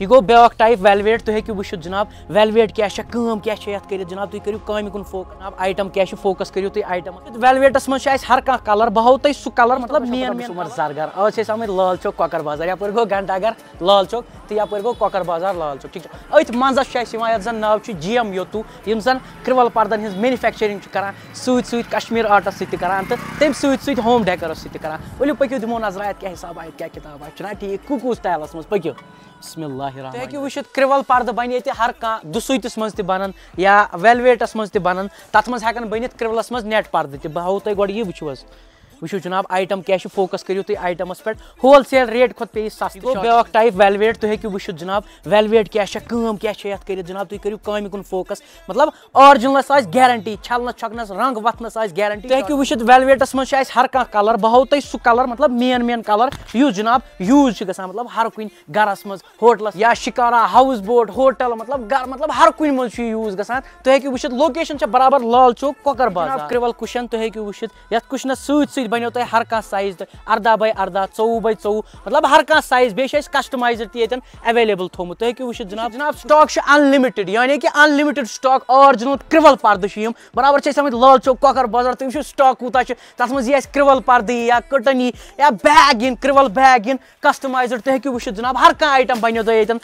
यह go back type velvet तुम हेकू वुत जनाब वेलवेट क्या क्या ये जनाब तुम करू काम कुन फोक जनाब आइटम क्या फोकस करू तुम आइटम वेलवेटस मज हर कह कलर बह तुम सह कलर मतलब मेन उमर सरगर आज आम लाल चौक ककर बाजार यप गो घंटाघर लाल चौक तो यप गो ककर बाजार लाल चौक ठीक है अथ मजह ये जन नाव जी एम योतू यम जन क्रिवल पर्दन हज मैनुफैक्चरिंग करान सत कश्मीर आटस सत करान तो तम सत होम डेकरस सत करान वलियो पकू नजर अत क्या हिसाब आये क्या किताब आये ठीक कुकू स्टाइलस मज पकू तु हूँ क्रिवल पर्द बन हर कह दुसुत मज तन या वेलवेटस मज तन तथा हेकन बनित क्रिवलस मज नेट पर्द तह वो गोड यह वो वो जनाब आइटम क्या फोकस करो तुम आइटमस पे होल सेल रेट खुद पे सस्त ब्या टाइप वेलवेट तुम हूँ वो जनाब वेलवेट क्या कम क्या कर जनाब तुम करो कम फोकस मतलब आरजिनलस आज गारंटी छलनस छकनस रंग वथनस आज गारंटी तुम हूँ वो वेलवेटस मज हर कह कलर बहुत तुम सह कलर मतलब मेन मेन कलर यु जनाब यूज मतलब हर कुछ गरस मज होटलस या शिकारा हाउस बोट होटल मतलब गर मतलब हर तो तो कुछ मज यूज ग तुम हूँ वो लोकेशन बराबर लाल चौक कोकर बाजार क्रिवल कुशन तुम हूँ वो कुशनस सत्य नील बनो तुम हर कह साइज अर्दा बाय अर्दा चौवह बाई चौवह मतलब हर कह सज बे कस्टमाइज तन एवेलेबल थोम तुम हूँ वह जनाब जनाब स्टॉक अनलिमिटेड यानी कि अनलिमिटेड स्टॉक ऑरिजिनल क्रिवल पर्द बराबर आम लाल चौक ककर बाजार तुम स्टॉक कूत तथा मज यह क्रिवल पर्द या कटन या बैग इन क्रिवल बैग इन कस्टमाइज तुम हूँ वह जनाब हर कह आइटम बनो तो ये